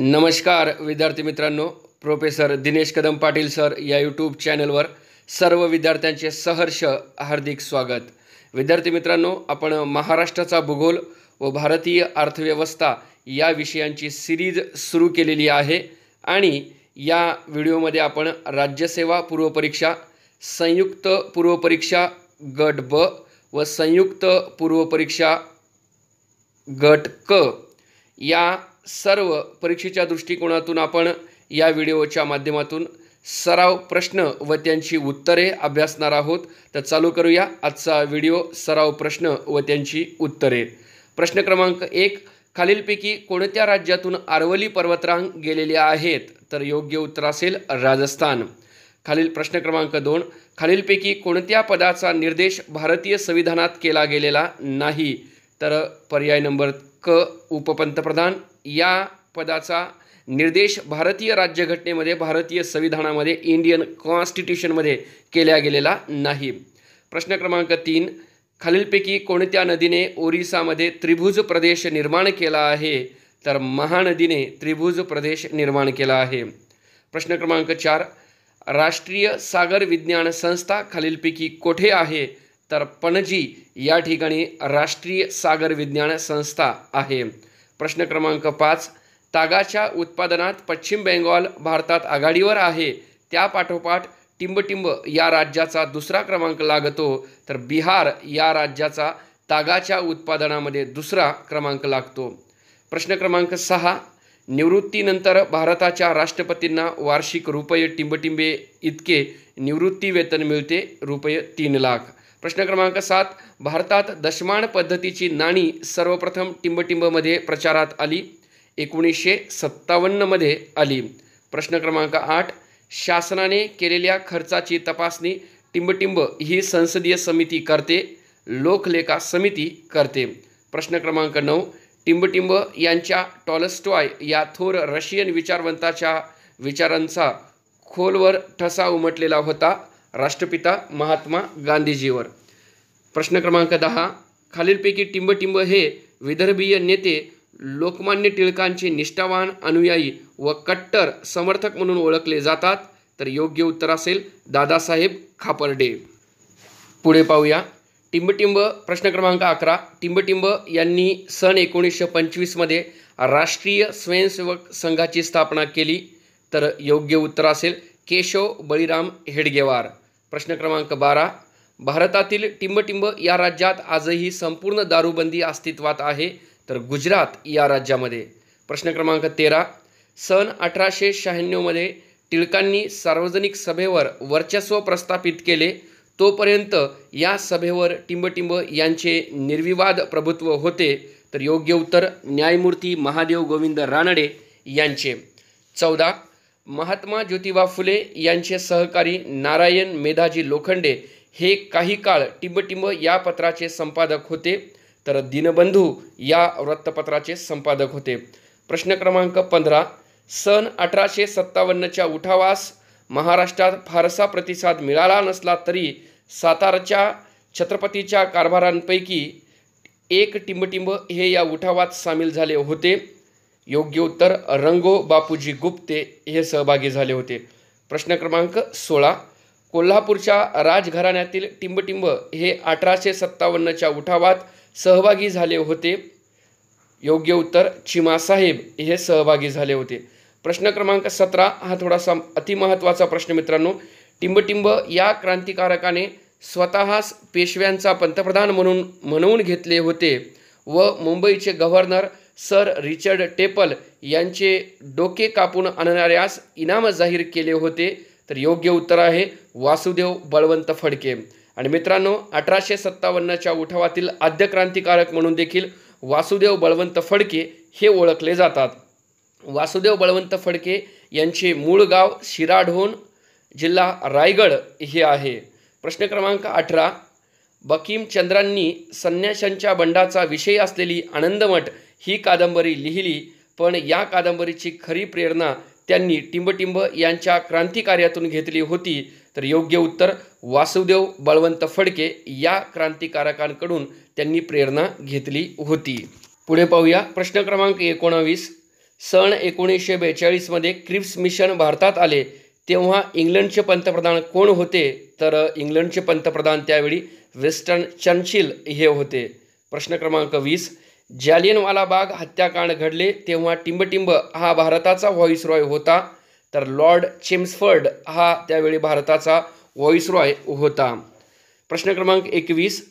नमस्कार विद्यार्थी मित्रांनो प्रोफेसर दिनेश कदम पाटील सर या यूट्यूब चॅनलवर सर्व विद्यार्थ्यांचे सहर्ष हार्दिक स्वागत विद्यार्थी मित्रांनो आपण महाराष्ट्राचा भूगोल व भारतीय अर्थव्यवस्था या विषयांची सिरीज सुरू केलेली आहे आणि या व्हिडिओमध्ये आपण राज्यसेवा पूर्वपरीक्षा संयुक्त पूर्वपरीक्षा गट ब व संयुक्त पूर्वपरीक्षा गट क या सर्व परीक्षेच्या दृष्टिकोनातून आपण या व्हिडिओच्या माध्यमातून सराव प्रश्न व त्यांची उत्तरे अभ्यासणार आहोत तर चालू करूया आजचा व्हिडिओ सराव प्रश्न व त्यांची उत्तरे प्रश्न क्रमांक एक खालीलपैकी कोणत्या राज्यातून आरवली पर्वतरांग गेलेल्या आहेत तर योग्य उत्तर असेल राजस्थान खालील प्रश्न क्रमांक दोन खालीलपैकी कोणत्या पदाचा निर्देश भारतीय संविधानात केला गेलेला नाही तर पर्याय नंबर क उपपंतप्रधान या पदाचा निर्देश भारतीय राज्यघटनेमध्ये भारतीय संविधानामध्ये इंडियन कॉन्स्टिट्यूशनमध्ये केल्या गेलेला नाही प्रश्न क्रमांक तीन खालीलपैकी कोणत्या नदीने ओरिसामध्ये त्रिभुज प्रदेश निर्माण केला आहे तर महानदीने त्रिभुज प्रदेश निर्माण केला आहे प्रश्न क्रमांक चार राष्ट्रीय सागर विज्ञान संस्था खालीलपैकी कोठे आहे तर पणजी या ठिकाणी राष्ट्रीय सागर विज्ञान संस्था आहे प्रश्न क्रमांक पाच तागाच्या उत्पादनात पश्चिम बेंगॉल भारतात आघाडीवर आहे त्यापाठोपाठ टिंबटिंब या राज्याचा दुसरा क्रमांक लागतो तर बिहार या राज्याचा तागाच्या उत्पादनामध्ये दुसरा क्रमांक लागतो प्रश्न क्रमांक सहा निवृत्तीनंतर भारताच्या राष्ट्रपतींना वार्षिक रुपये टिंबटिंबे इतके निवृत्ती वेतन मिळते रुपये तीन लाख प्रश्न क्रमांक सात भारतात दशमान पद्धतीची नाणी सर्वप्रथम टिंबटिंबमध्ये प्रचारात आली एकोणीसशे सत्तावन्नमध्ये आली प्रश्न क्रमांक आठ शासनाने केलेल्या खर्चाची तपासणी टिंबटिंब ही संसदीय समिती करते लोकलेखा समिती करते प्रश्न क्रमांक नऊ टिंबटिंब यांच्या टॉलस्टॉय या थोर रशियन विचारवंताच्या विचारांचा खोलवर ठसा उमटलेला होता राष्ट्रपिता महात्मा गांधीजीवर प्रश्न क्रमांक दहा खालीलपैकी टिंबटिंब हे विदर्भीय नेते लोकमान्य टिळकांचे निष्ठावान अनुयायी व कट्टर समर्थक म्हणून ओळखले जातात तर योग्य उत्तर असेल दादासाहेब खापर्डे पुढे पाहूया टिंबटिंब प्रश्न क्रमांक अकरा टिंबटिंब यांनी सन एकोणीसशे पंचवीसमध्ये राष्ट्रीय स्वयंसेवक संघाची स्थापना केली तर योग्य उत्तर असेल केशव बळीराम हेडगेवार प्रश्न क्रमांक बारा भारतातील टिंबटिंब या राज्यात आजही संपूर्ण दारूबंदी अस्तित्वात आहे तर गुजरात या राज्यामध्ये प्रश्न क्रमांक तेरा सन अठराशे शहाण्णवमध्ये टिळकांनी सार्वजनिक सभेवर वर्चस्व प्रस्थापित केले तोपर्यंत या सभेवर टिंबटिंब यांचे निर्विवाद प्रभुत्व होते तर योग्य उत्तर न्यायमूर्ती महादेव गोविंद रानडे यांचे चौदा महात्मा ज्योतिबा फुले यांचे सहकारी नारायण मेधाजी लोखंडे हे काही काळ टिंबटिंब या पत्राचे संपादक होते तर दीनबंधू या वृत्तपत्राचे संपादक होते प्रश्न क्रमांक पंधरा सन अठराशे सत्तावन्नच्या उठावास महाराष्ट्रात फारसा प्रतिसाद मिळाला नसला तरी सातारच्या छत्रपतीच्या कारभारांपैकी एक टिंबटिंब हे या उठावात सामील झाले होते योग्य उत्तर रंगो बापूजी गुप्ते हे सहभागी झाले होते प्रश्न क्रमांक सोळा कोल्हापूरच्या राजघराण्यातील टिंबटिंब हे अठराशे सत्तावन्नच्या उठावात सहभागी झाले होते योग्य उत्तर चिमासाहेब हे सहभागी झाले होते प्रश्न क्रमांक सतरा हा थोडासा अतिमहत्त्वाचा प्रश्न मित्रांनो टिंबटिंब या क्रांतिकारकाने स्वतःच पेशव्यांचा पंतप्रधान म्हणून म्हणून घेतले होते व मुंबईचे गव्हर्नर सर रिचर्ड टेपल यांचे डोके कापून आणणाऱ्यास इनाम जाहीर केले होते तर योग्य उत्तर आहे वासुदेव बळवंत फडके आणि मित्रांनो अठराशे सत्तावन्नच्या उठावातील आद्य क्रांतिकारक म्हणून देखील वासुदेव बळवंत फडके हे ओळखले जातात वासुदेव बळवंत फडके यांचे मूळ गाव शिराढोण जिल्हा रायगड हे आहे प्रश्न क्रमांक अठरा बकीमचंद्रांनी संन्याशांच्या बंडाचा विषय असलेली आनंदमठ ही कादंबरी लिहिली पण या कादंबरीची खरी प्रेरणा त्यांनी टिंबटिंब यांच्या क्रांतिकार्यातून घेतली होती तर योग्य उत्तर वासुदेव बळवंत फडके या क्रांतिकारकांकडून त्यांनी प्रेरणा घेतली होती पुढे पाहूया प्रश्न क्रमांक एकोणावीस सन एकोणीसशे बेचाळीसमध्ये क्रिप्स मिशन भारतात आले तेव्हा इंग्लंडचे पंतप्रधान कोण होते तर इंग्लंडचे पंतप्रधान त्यावेळी वेस्टर्न चर्चिल हे होते प्रश्न क्रमांक वीस जालियनवाला बाग हत्याकांड घडले तेव्हा टिंबटिंब हा भारताचा रॉय होता तर लॉर्ड चेम्सफर्ड हा त्यावेळी भारताचा रॉय होता प्रश्न क्रमांक एकवीस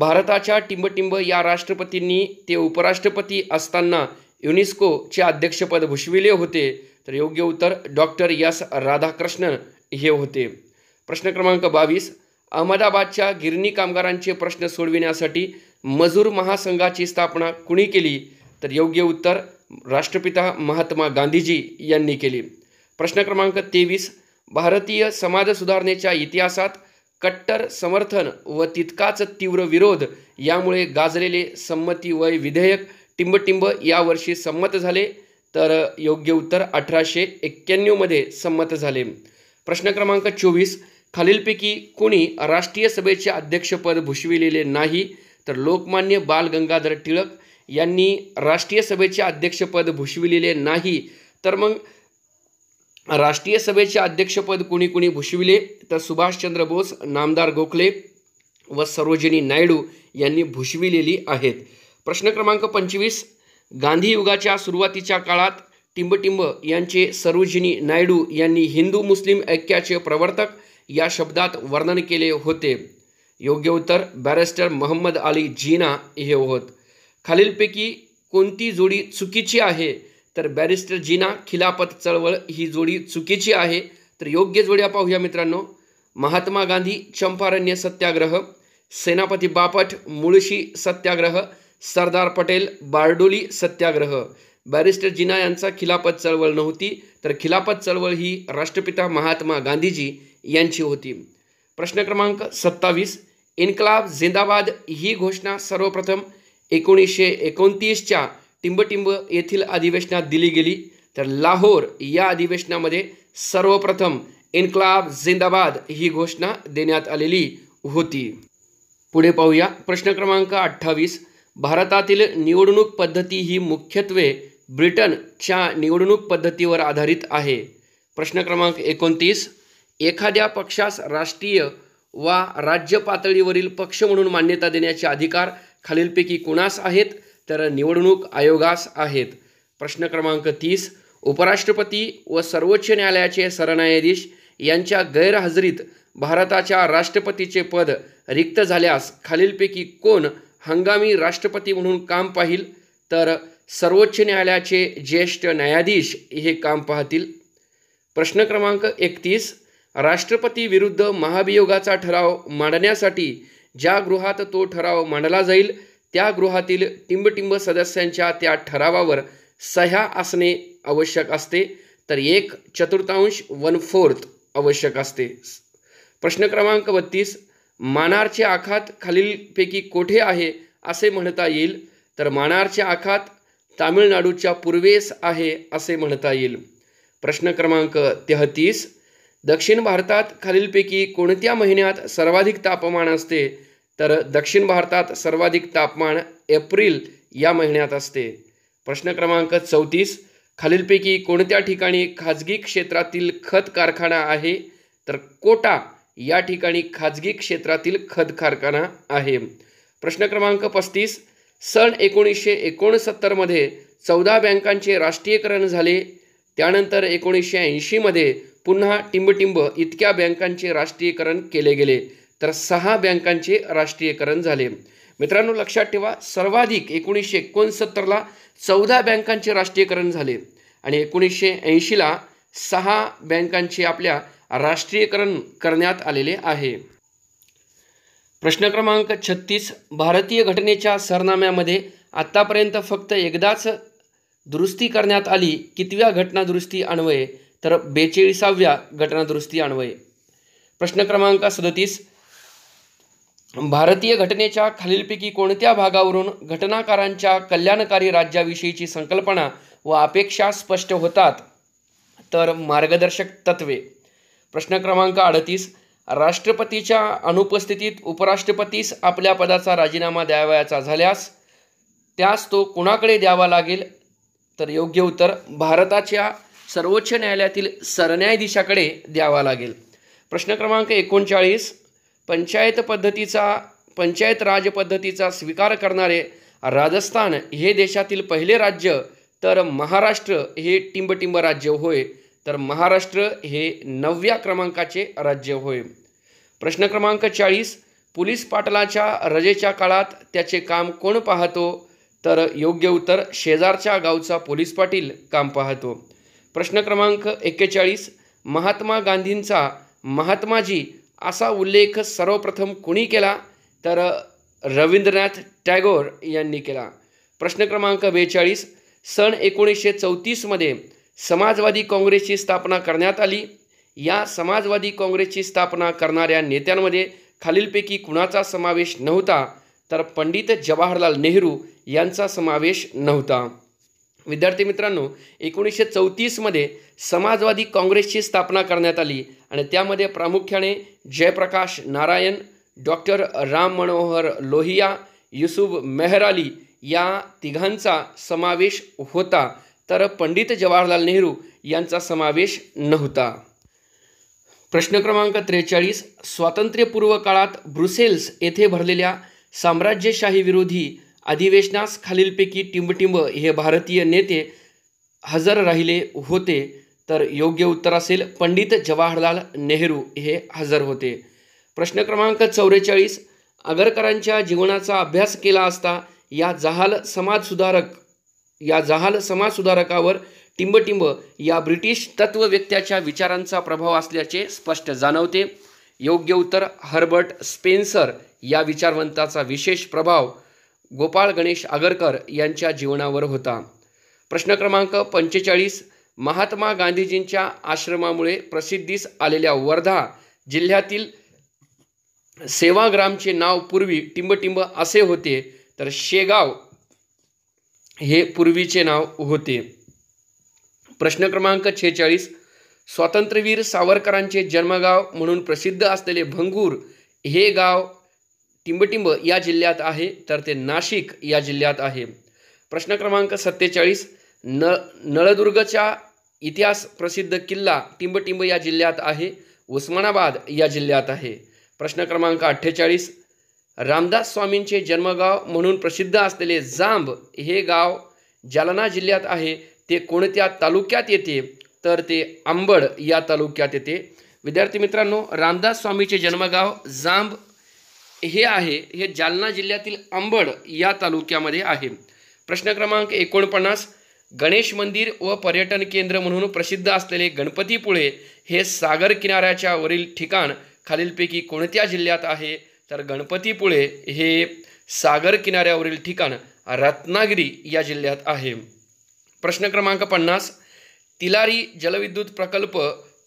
भारताच्या टिंबटिंब या राष्ट्रपतींनी ते उपराष्ट्रपती असताना युनेस्कोचे अध्यक्षपद भूषविले होते तर योग्य उत्तर डॉक्टर यस राधाकृष्णन हे होते प्रश्न क्रमांक बावीस अहमदाबादच्या गिरणी कामगारांचे प्रश्न सोडविण्यासाठी मजूर महासंघाची स्थापना कुणी केली तर योग्य उत्तर राष्ट्रपिता महात्मा गांधीजी यांनी केली प्रश्न क्रमांक तेवीस भारतीय समाज सुधारणेच्या इतिहासात कट्टर समर्थन व तितकाच तीव्र विरोध यामुळे गाजलेले संमती वय विधेयक टिंबटिंब यावर्षी संमत झाले तर योग्य उत्तर अठराशे एक्क्याण्णवमध्ये संमत झाले प्रश्न क्रमांक चोवीस खालीलपैकी कोणी राष्ट्रीय सभेचे अध्यक्षपद भूषविलेले नाही तर लोकमान्य बाल गंगाधर टिळक यांनी राष्ट्रीय सभेचे अध्यक्षपद भूषविलेले नाही तर मग राष्ट्रीय सभेचे अध्यक्षपद कुणी कुणी भूषविले तर सुभाषचंद्र बोस नामदार गोखले व सरोजिनी नायडू यांनी भूषविलेली आहेत प्रश्न क्रमांक पंचवीस गांधी युगाच्या सुरुवातीच्या काळात टिंबटिंब यांचे सरोजिनी नायडू यांनी हिंदू मुस्लिम ऐक्याचे प्रवर्तक या शब्दात वर्णन केले होते योग्य उत्तर बॅरिस्टर मोहम्मद अली जीना हे होत खालीलपैकी कोणती जोडी चुकीची आहे तर बॅरिस्टर जीना खिलापत चळवळ ही जोडी चुकीची आहे तर योग्य जोड्या पाहूया मित्रांनो महात्मा गांधी चंपारण्य सत्याग्रह सेनापती बापट मुळशी सत्याग्रह सरदार पटेल बारडोली सत्याग्रह बॅरिस्टर जिना यांचा खिलापत चळवळ नव्हती तर खिलापत चळवळ ही राष्ट्रपिता महात्मा गांधीजी यांची होती प्रश्न क्रमांक सत्तावीस इन्कलाब जिंदाबाद ही घोषणा सर्वप्रथम एकोणीसशे एकोणतीसच्या टिंबटिंब येथील अधिवेशनात दिली गेली तर लाहोर या अधिवेशनामध्ये सर्वप्रथम इन्कलाब जिंदाबाद ही घोषणा देण्यात आलेली होती पुढे पाहूया प्रश्न क्रमांक अठ्ठावीस भारतातील निवडणूक पद्धती ही मुख्यत्वे ब्रिटनच्या निवडणूक पद्धतीवर आधारित आहे प्रश्न क्रमांक एकोणतीस एखाद्या पक्षास राष्ट्रीय वा राज्य पातळीवरील पक्ष म्हणून मान्यता देण्याचे अधिकार खालीलपैकी कोणास आहेत तर निवडणूक आयोगास आहेत प्रश्न क्रमांक तीस उपराष्ट्रपती व सर्वोच्च न्यायालयाचे सरन्यायाधीश यांच्या गैरहजेरीत भारताच्या राष्ट्रपतीचे पद रिक्त झाल्यास खालीलपैकी कोण हंगामी राष्ट्रपती म्हणून काम पाहिल तर सर्वोच्च न्यायालयाचे ज्येष्ठ न्यायाधीश हे काम पाहतील प्रश्न क्रमांक एकतीस राष्ट्रपती विरुद्ध महाभियोगाचा ठराव मांडण्यासाठी ज्या गृहात तो ठराव मांडला जाईल त्या गृहातील टिंबटिंब सदस्यांच्या त्या ठरावावर सह्या असणे आवश्यक असते तर एक चतुर्थांश वन फोर्थ आवश्यक असते प्रश्न क्रमांक बत्तीस मानारचे आखात खालीलपैकी कोठे आहे असे म्हणता येईल तर मानारचे आखात तामिळनाडूच्या पूर्वेस आहे असे म्हणता येईल प्रश्न क्रमांक तेहतीस दक्षिण भारतात खालीलपैकी कोणत्या महिन्यात सर्वाधिक तापमान असते तर दक्षिण भारतात सर्वाधिक तापमान एप्रिल या महिन्यात असते प्रश्न क्रमांक चौतीस खालीलपैकी कोणत्या ठिकाणी खाजगी क्षेत्रातील खत कारखाना आहे तर कोटा या ठिकाणी खाजगी क्षेत्रातील खत कारखाना आहे प्रश्न क्रमांक पस्तीस सन एकोणीसशे एकोणसत्तरमध्ये चौदा बँकांचे राष्ट्रीयकरण झाले त्यानंतर एकोणीसशे ऐंशीमध्ये पुन्हा टिंबटिंब इतक्या बँकांचे राष्ट्रीयकरण केले गेले तर सहा बँकांचे राष्ट्रीयकरण झाले मित्रांनो लक्षात ठेवा सर्वाधिक एकोणीसशे एकोणसत्तरला चौदा बँकांचे राष्ट्रीयकरण झाले आणि एकोणीसशे ऐंशीला सहा बँकांचे आपल्या राष्ट्रीयकरण करण्यात आलेले आहे प्रश्न क्रमांक छत्तीस भारतीय घटनेच्या सरनाम्यामध्ये आत्तापर्यंत फक्त एकदाच दुरुस्ती करण्यात आली कितव्या घटनादुरुस्ती अन्वये तर बेचाळीसाव्या घटनादुरुस्ती अन्वये प्रश्न क्रमांक सदतीस भारतीय घटनेच्या खालीलपैकी कोणत्या भागावरून घटनाकारांच्या कल्याणकारी राज्याविषयीची संकल्पना व अपेक्षा स्पष्ट होतात तर मार्गदर्शक तत्वे प्रश्न क्रमांक अडतीस राष्ट्रपतीच्या अनुपस्थितीत उपराष्ट्रपतीस आपल्या पदाचा राजीनामा द्यावयाचा झाल्यास त्यास तो कुणाकडे द्यावा लागेल तर योग्य उत्तर भारताच्या सर्वोच्च न्यायालयातील सरन्यायाधीशाकडे द्यावा लागेल प्रश्न क्रमांक एकोणचाळीस पंचायत पद्धतीचा पंचायत राज पद्धतीचा स्वीकार करणारे राजस्थान हे देशातील पहिले राज्य तर महाराष्ट्र हे टिंबटिंब राज्य होय तर महाराष्ट्र हे नवव्या क्रमांकाचे राज्य होय प्रश्न क्रमांक चाळीस पोलीस पाटलाच्या रजेच्या काळात त्याचे काम कोण पाहतो तर योग्य उत्तर शेजारच्या गावचा पोलीस पाटील काम पाहतो प्रश्न क्रमांक एक्केचाळीस महात्मा गांधींचा महात्माजी असा उल्लेख सर्वप्रथम कुणी केला तर रवींद्रनाथ टॅगोर यांनी केला प्रश्न क्रमांक बेचाळीस सन एकोणीसशे चौतीसमध्ये समाजवादी काँग्रेसची स्थापना करण्यात आली या समाजवादी काँग्रेसची स्थापना करणाऱ्या नेत्यांमध्ये खालीलपैकी कुणाचा समावेश नव्हता तर पंडित जवाहरलाल नेहरू यांचा समावेश नव्हता विद्यार्थी मित्रांनो एकोणीसशे चौतीसमध्ये समाजवादी काँग्रेसची स्थापना करण्यात आली आणि त्यामध्ये प्रामुख्याने जयप्रकाश नारायण डॉक्टर राम मनोहर लोहिया युसुफ मेहराली या तिघांचा समावेश होता तर पंडित जवाहरलाल नेहरू यांचा समावेश नव्हता प्रश्न क्रमांक त्रेचाळीस स्वातंत्र्यपूर्व काळात ब्रुसेल्स येथे भरलेल्या साम्राज्यशाही विरोधी अधिवेशनास खालीलपैकी टिंबटिंब हे भारतीय नेते हजर राहिले होते तर योग्य उत्तर असेल पंडित जवाहरलाल नेहरू हे हजर होते प्रश्न क्रमांक चौवेचाळीस आगरकरांच्या जीवनाचा अभ्यास केला असता या जहाल समाजसुधारक या जहाल समाजसुधारकावर टिंबटिंब या ब्रिटिश व्यक्त्याच्या विचारांचा प्रभाव असल्याचे स्पष्ट जाणवते योग्य उत्तर हर्बर्ट स्पेन्सर या विचारवंताचा विशेष प्रभाव गोपाळ गणेश आगरकर यांच्या जीवनावर होता प्रश्न क्रमांक पंचेचाळीस महात्मा गांधीजींच्या आश्रमामुळे प्रसिद्धीस आलेल्या वर्धा जिल्ह्यातील सेवाग्रामचे नाव पूर्वी टिंबटिंब असे होते तर शेगाव हे पूर्वीचे नाव होते प्रश्न क्रमांक छेचाळीस स्वातंत्र्यवीर सावरकरांचे जन्मगाव म्हणून प्रसिद्ध असलेले भंगूर हे गाव टिंबटिंब या जिल्ह्यात आहे तर ते नाशिक या जिल्ह्यात आहे प्रश्न क्रमांक सत्तेचाळीस न नळदुर्गचा इतिहास प्रसिद्ध किल्ला टिंबटिंब या जिल्ह्यात आहे उस्मानाबाद या जिल्ह्यात आहे प्रश्न क्रमांक अठ्ठेचाळीस रामदास स्वामींचे जन्मगाव म्हणून प्रसिद्ध असलेले जांब हे गाव जालना जिल्ह्यात आहे ते कोणत्या तालुक्यात येते तर ते आंबड या तालुक्यात येते विद्यार्थी मित्रांनो रामदास स्वामीचे जन्मगाव जांब हे आहे हे जालना जिल्ह्यातील अंबड या तालुक्यामध्ये आहे प्रश्न क्रमांक एकोणपन्नास गणेश मंदिर व पर्यटन केंद्र म्हणून प्रसिद्ध असलेले गणपतीपुळे हे सागर किनाऱ्याच्या वरील ठिकाण खालीलपैकी कोणत्या जिल्ह्यात आहे तर गणपतीपुळे हे सागर किनाऱ्यावरील ठिकाण रत्नागिरी या जिल्ह्यात आहे प्रश्न क्रमांक पन्नास तिलारी जलविद्युत प्रकल्प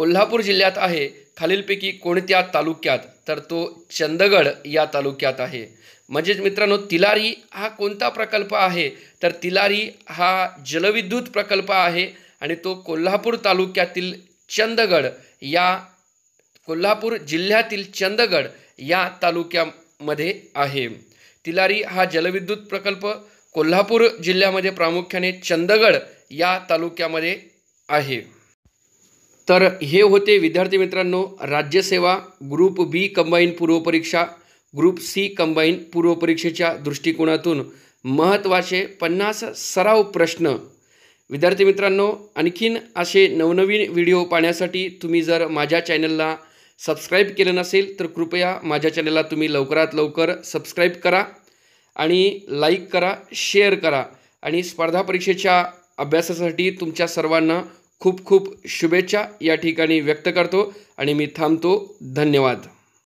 कोल्हापूर जिल्ह्यात आहे खालीलपैकी कोणत्या तालुक्यात तर तो चंदगड या तालुक्यात आहे म्हणजेच मित्रांनो तिलारी हा कोणता प्रकल्प आहे तर तिलारी हा जलविद्युत प्रकल्प आहे आणि तो कोल्हापूर तालुक्यातील चंदगड या कोल्हापूर जिल्ह्यातील चंदगड या तालुक्यामध्ये आहे तिलारी हा जलविद्युत प्रकल्प कोल्हापूर जिल्ह्यामध्ये प्रामुख्याने चंदगड या तालुक्यामध्ये आहे तर हे होते विद्यार्थी मित्रांनो राज्यसेवा ग्रुप बी कंबाईन पूर्वपरीक्षा ग्रुप सी कंबाईन पूर्वपरीक्षेच्या दृष्टिकोनातून महत्त्वाचे पन्नास सराव प्रश्न विद्यार्थी मित्रांनो आणखीन असे नवनवीन व्हिडिओ पाहण्यासाठी तुम्ही जर माझ्या चॅनलला सबस्क्राईब केलं नसेल तर कृपया माझ्या चॅनलला तुम्ही लवकरात लवकर सबस्क्राईब करा आणि लाईक करा शेअर करा आणि स्पर्धा परीक्षेच्या अभ्यासासाठी तुमच्या सर्वांना खूप खूप शुभेच्छा या ठिकाणी व्यक्त करतो आणि मी थांबतो धन्यवाद